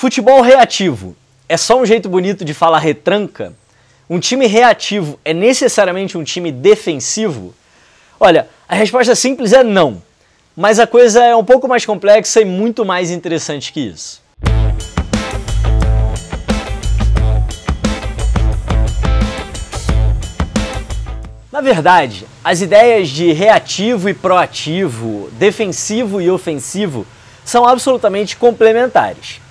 Futebol reativo é só um jeito bonito de falar retranca? Um time reativo é necessariamente um time defensivo? Olha, a resposta simples é não. Mas a coisa é um pouco mais complexa e muito mais interessante que isso. Na verdade, as ideias de reativo e proativo, defensivo e ofensivo são absolutamente complementares.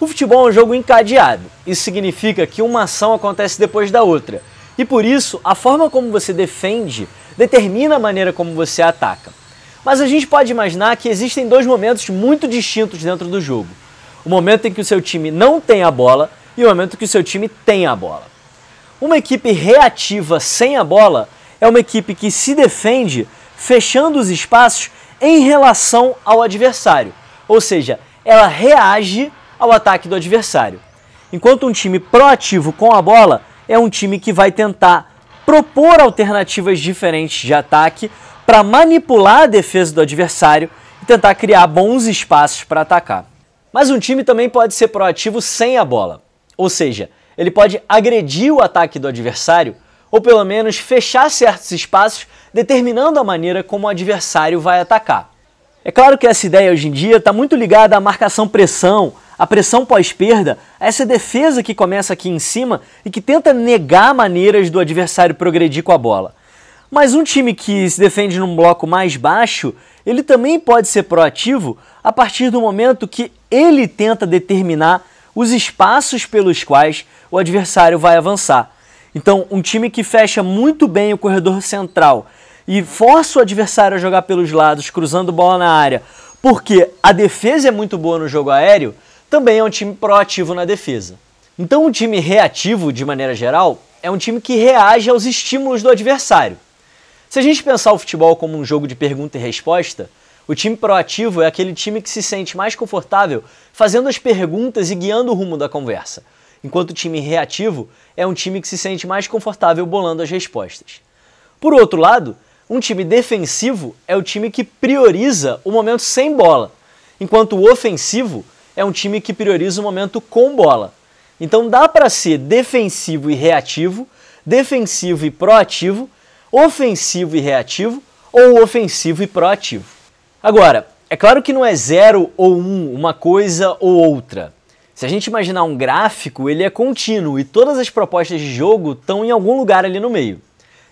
O futebol é um jogo encadeado. Isso significa que uma ação acontece depois da outra. E por isso, a forma como você defende determina a maneira como você ataca. Mas a gente pode imaginar que existem dois momentos muito distintos dentro do jogo: o momento em que o seu time não tem a bola e o momento em que o seu time tem a bola. Uma equipe reativa sem a bola é uma equipe que se defende fechando os espaços em relação ao adversário, ou seja, ela reage ao ataque do adversário. Enquanto um time proativo com a bola é um time que vai tentar propor alternativas diferentes de ataque para manipular a defesa do adversário e tentar criar bons espaços para atacar. Mas um time também pode ser proativo sem a bola, ou seja, ele pode agredir o ataque do adversário ou pelo menos fechar certos espaços, determinando a maneira como o adversário vai atacar. É claro que essa ideia hoje em dia está muito ligada à marcação-pressão, a pressão pós-perda, essa defesa que começa aqui em cima e que tenta negar maneiras do adversário progredir com a bola. Mas um time que se defende num bloco mais baixo, ele também pode ser proativo a partir do momento que ele tenta determinar os espaços pelos quais o adversário vai avançar. Então, um time que fecha muito bem o corredor central e força o adversário a jogar pelos lados, cruzando bola na área, porque a defesa é muito boa no jogo aéreo, também é um time proativo na defesa. Então, um time reativo, de maneira geral, é um time que reage aos estímulos do adversário. Se a gente pensar o futebol como um jogo de pergunta e resposta, o time proativo é aquele time que se sente mais confortável fazendo as perguntas e guiando o rumo da conversa, enquanto o time reativo é um time que se sente mais confortável bolando as respostas. Por outro lado, um time defensivo é o time que prioriza o momento sem bola, enquanto o ofensivo é um time que prioriza o momento com bola. Então dá para ser defensivo e reativo, defensivo e proativo, ofensivo e reativo ou ofensivo e proativo. Agora, é claro que não é zero ou um, uma coisa ou outra. Se a gente imaginar um gráfico, ele é contínuo e todas as propostas de jogo estão em algum lugar ali no meio.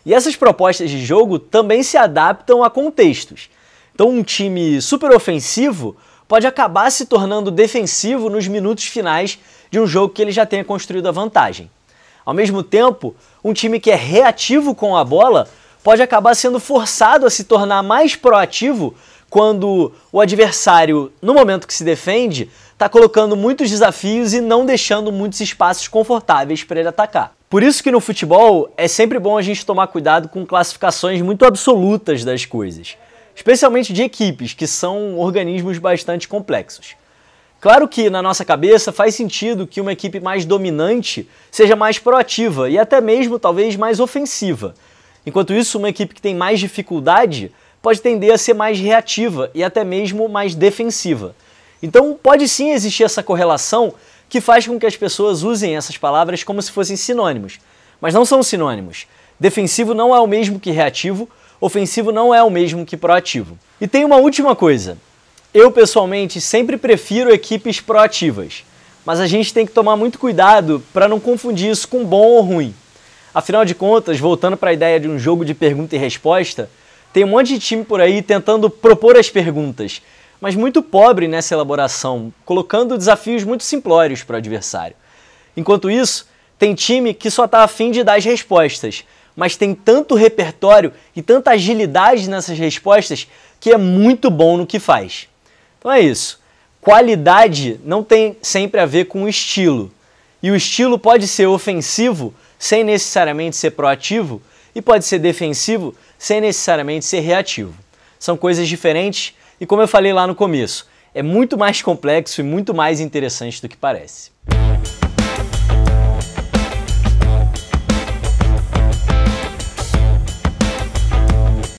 E essas propostas de jogo também se adaptam a contextos. Então, um time super ofensivo pode acabar se tornando defensivo nos minutos finais de um jogo que ele já tenha construído a vantagem. Ao mesmo tempo, um time que é reativo com a bola pode acabar sendo forçado a se tornar mais proativo quando o adversário, no momento que se defende, está colocando muitos desafios e não deixando muitos espaços confortáveis para ele atacar. Por isso que no futebol é sempre bom a gente tomar cuidado com classificações muito absolutas das coisas especialmente de equipes, que são organismos bastante complexos. Claro que na nossa cabeça faz sentido que uma equipe mais dominante seja mais proativa e até mesmo talvez mais ofensiva. Enquanto isso, uma equipe que tem mais dificuldade pode tender a ser mais reativa e até mesmo mais defensiva. Então, pode sim existir essa correlação que faz com que as pessoas usem essas palavras como se fossem sinônimos, mas não são sinônimos. Defensivo não é o mesmo que reativo, ofensivo não é o mesmo que proativo. E tem uma última coisa. Eu pessoalmente sempre prefiro equipes proativas, mas a gente tem que tomar muito cuidado para não confundir isso com bom ou ruim. Afinal de contas, voltando para a ideia de um jogo de pergunta e resposta, tem um monte de time por aí tentando propor as perguntas, mas muito pobre nessa elaboração, colocando desafios muito simplórios para o adversário. Enquanto isso, tem time que só está afim de dar as respostas, mas tem tanto repertório e tanta agilidade nessas respostas que é muito bom no que faz. Então é isso. Qualidade não tem sempre a ver com estilo. E o estilo pode ser ofensivo sem necessariamente ser proativo e pode ser defensivo sem necessariamente ser reativo. São coisas diferentes e, como eu falei lá no começo, é muito mais complexo e muito mais interessante do que parece.